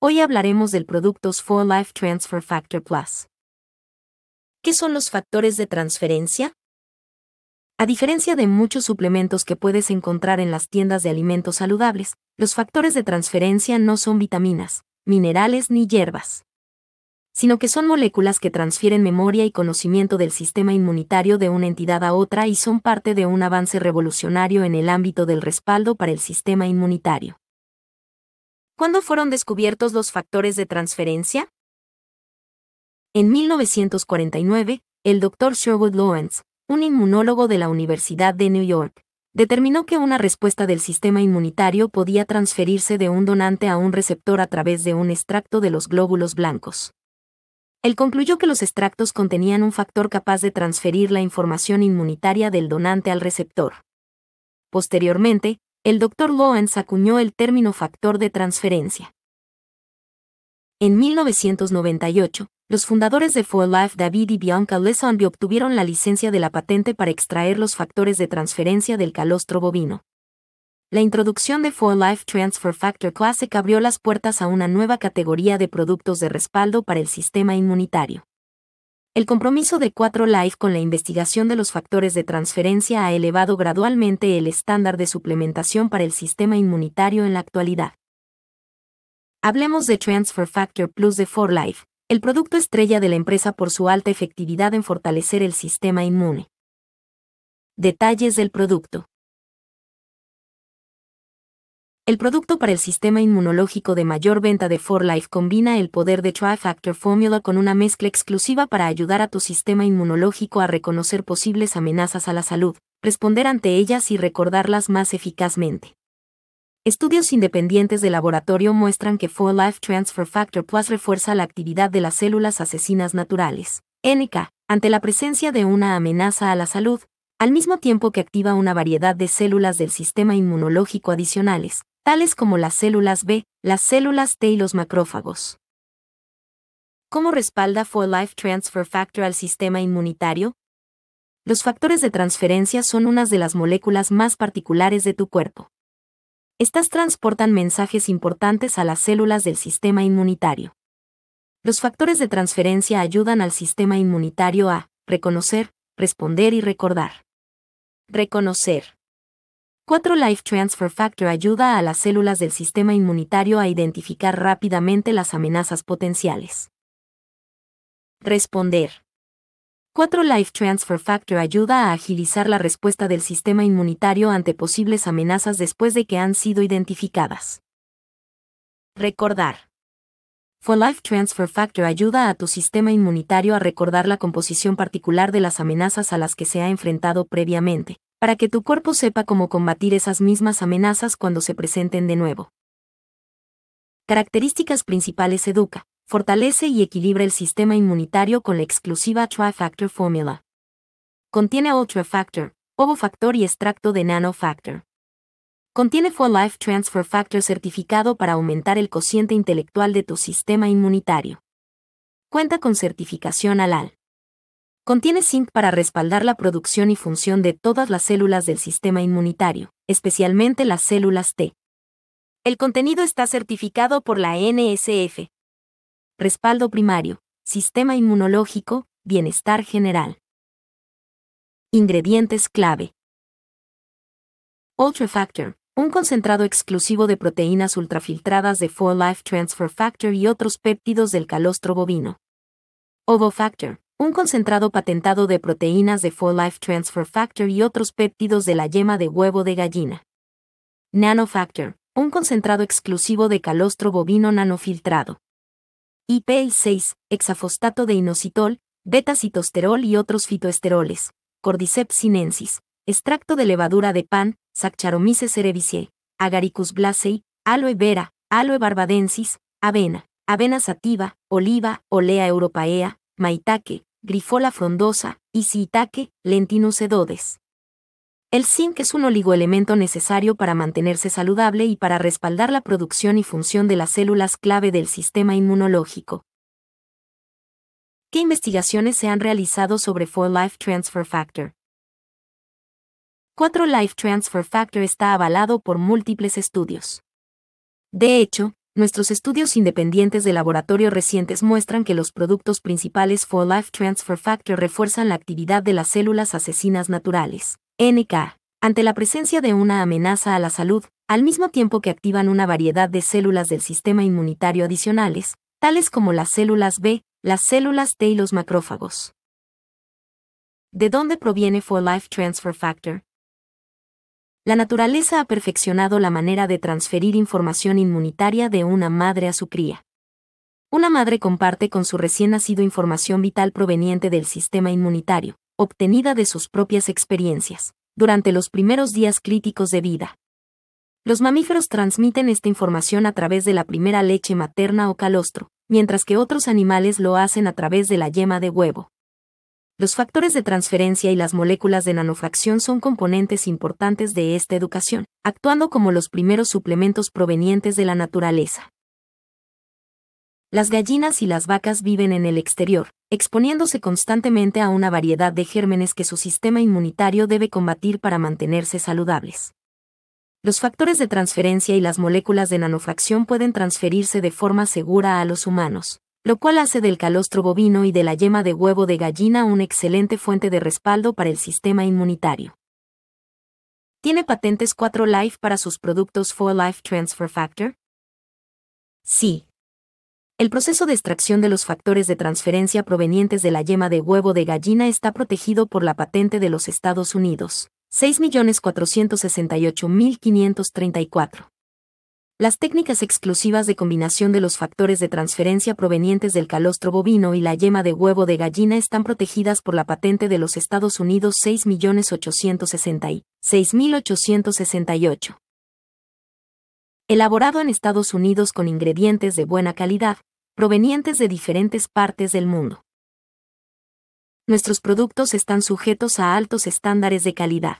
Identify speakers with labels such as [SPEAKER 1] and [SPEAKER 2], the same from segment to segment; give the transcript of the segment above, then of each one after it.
[SPEAKER 1] Hoy hablaremos del productos For Life Transfer Factor Plus. ¿Qué son los factores de transferencia? A diferencia de muchos suplementos que puedes encontrar en las tiendas de alimentos saludables, los factores de transferencia no son vitaminas, minerales ni hierbas, sino que son moléculas que transfieren memoria y conocimiento del sistema inmunitario de una entidad a otra y son parte de un avance revolucionario en el ámbito del respaldo para el sistema inmunitario. ¿Cuándo fueron descubiertos los factores de transferencia? En 1949, el doctor Sherwood Lawrence, un inmunólogo de la Universidad de New York, determinó que una respuesta del sistema inmunitario podía transferirse de un donante a un receptor a través de un extracto de los glóbulos blancos. Él concluyó que los extractos contenían un factor capaz de transferir la información inmunitaria del donante al receptor. Posteriormente, el Dr. Lawrence acuñó el término factor de transferencia. En 1998, los fundadores de For Life David y Bianca Lesonby obtuvieron la licencia de la patente para extraer los factores de transferencia del calostro bovino. La introducción de For Life Transfer Factor Classic abrió las puertas a una nueva categoría de productos de respaldo para el sistema inmunitario el compromiso de 4Life con la investigación de los factores de transferencia ha elevado gradualmente el estándar de suplementación para el sistema inmunitario en la actualidad. Hablemos de Transfer Factor Plus de 4Life, el producto estrella de la empresa por su alta efectividad en fortalecer el sistema inmune. Detalles del producto. El producto para el sistema inmunológico de mayor venta de 4Life combina el poder de Tri Factor Formula con una mezcla exclusiva para ayudar a tu sistema inmunológico a reconocer posibles amenazas a la salud, responder ante ellas y recordarlas más eficazmente. Estudios independientes de laboratorio muestran que 4Life Transfer Factor Plus refuerza la actividad de las células asesinas naturales, NK, ante la presencia de una amenaza a la salud, al mismo tiempo que activa una variedad de células del sistema inmunológico adicionales, tales como las células B, las células T y los macrófagos. ¿Cómo respalda For Life Transfer Factor al sistema inmunitario? Los factores de transferencia son unas de las moléculas más particulares de tu cuerpo. Estas transportan mensajes importantes a las células del sistema inmunitario. Los factores de transferencia ayudan al sistema inmunitario a reconocer, responder y recordar. Reconocer. 4. Life Transfer Factor ayuda a las células del sistema inmunitario a identificar rápidamente las amenazas potenciales. Responder. 4. Life Transfer Factor ayuda a agilizar la respuesta del sistema inmunitario ante posibles amenazas después de que han sido identificadas. Recordar. For Life Transfer Factor ayuda a tu sistema inmunitario a recordar la composición particular de las amenazas a las que se ha enfrentado previamente, para que tu cuerpo sepa cómo combatir esas mismas amenazas cuando se presenten de nuevo. Características principales Educa, fortalece y equilibra el sistema inmunitario con la exclusiva Tri-Factor Formula. Contiene Ultra Factor, Ovo Factor y extracto de Nano Factor. Contiene Full Life Transfer Factor certificado para aumentar el cociente intelectual de tu sistema inmunitario. Cuenta con certificación ALAL. Contiene zinc para respaldar la producción y función de todas las células del sistema inmunitario, especialmente las células T. El contenido está certificado por la NSF. Respaldo primario, sistema inmunológico, bienestar general. Ingredientes clave. Ultrafactor. un concentrado exclusivo de proteínas ultrafiltradas de 4-Life Transfer Factor y otros péptidos del calostro bovino. Ovofactor un concentrado patentado de proteínas de 4Life Transfer Factor y otros péptidos de la yema de huevo de gallina. Nanofactor, un concentrado exclusivo de calostro bovino nanofiltrado. IP6, hexafostato de inositol, beta-citosterol y otros fitoesteroles, Cordyceps sinensis, extracto de levadura de pan, Saccharomyces cerevisiae, Agaricus blasei, aloe vera, aloe barbadensis, avena, avena sativa, oliva, olea europaea, maitake, grifola frondosa, y Citake lentinus edodes. El zinc es un oligoelemento necesario para mantenerse saludable y para respaldar la producción y función de las células clave del sistema inmunológico. ¿Qué investigaciones se han realizado sobre 4-Life Transfer Factor? 4-Life Transfer Factor está avalado por múltiples estudios. De hecho, nuestros estudios independientes de laboratorio recientes muestran que los productos principales for Life Transfer Factor refuerzan la actividad de las células asesinas naturales, NK, ante la presencia de una amenaza a la salud, al mismo tiempo que activan una variedad de células del sistema inmunitario adicionales, tales como las células B, las células T y los macrófagos. ¿De dónde proviene For Life Transfer Factor? La naturaleza ha perfeccionado la manera de transferir información inmunitaria de una madre a su cría. Una madre comparte con su recién nacido información vital proveniente del sistema inmunitario, obtenida de sus propias experiencias, durante los primeros días críticos de vida. Los mamíferos transmiten esta información a través de la primera leche materna o calostro, mientras que otros animales lo hacen a través de la yema de huevo los factores de transferencia y las moléculas de nanofracción son componentes importantes de esta educación, actuando como los primeros suplementos provenientes de la naturaleza. Las gallinas y las vacas viven en el exterior, exponiéndose constantemente a una variedad de gérmenes que su sistema inmunitario debe combatir para mantenerse saludables. Los factores de transferencia y las moléculas de nanofracción pueden transferirse de forma segura a los humanos, lo cual hace del calostro bovino y de la yema de huevo de gallina una excelente fuente de respaldo para el sistema inmunitario. ¿Tiene patentes 4 Life para sus productos 4 Life Transfer Factor? Sí. El proceso de extracción de los factores de transferencia provenientes de la yema de huevo de gallina está protegido por la patente de los Estados Unidos, 6.468.534. Las técnicas exclusivas de combinación de los factores de transferencia provenientes del calostro bovino y la yema de huevo de gallina están protegidas por la patente de los Estados Unidos 6.860-6868. Elaborado en Estados Unidos con ingredientes de buena calidad, provenientes de diferentes partes del mundo. Nuestros productos están sujetos a altos estándares de calidad.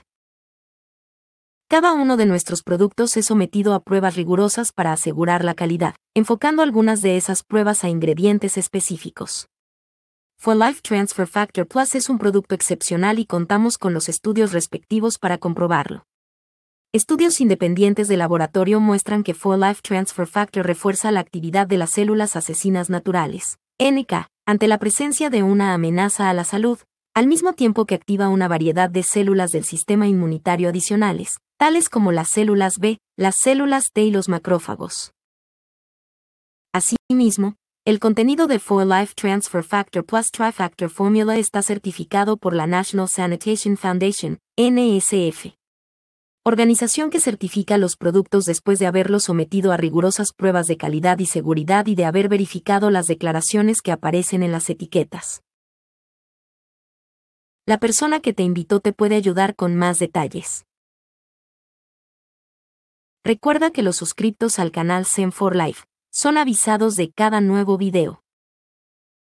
[SPEAKER 1] Cada uno de nuestros productos es sometido a pruebas rigurosas para asegurar la calidad, enfocando algunas de esas pruebas a ingredientes específicos. For Life Transfer Factor Plus es un producto excepcional y contamos con los estudios respectivos para comprobarlo. Estudios independientes de laboratorio muestran que For Life Transfer Factor refuerza la actividad de las células asesinas naturales, NK, ante la presencia de una amenaza a la salud, al mismo tiempo que activa una variedad de células del sistema inmunitario adicionales, tales como las células B, las células T y los macrófagos. Asimismo, el contenido de For Life Transfer Factor Plus Trifactor Formula está certificado por la National Sanitation Foundation, NSF. Organización que certifica los productos después de haberlos sometido a rigurosas pruebas de calidad y seguridad y de haber verificado las declaraciones que aparecen en las etiquetas. La persona que te invitó te puede ayudar con más detalles. Recuerda que los suscriptos al canal Zen 4 Life son avisados de cada nuevo video.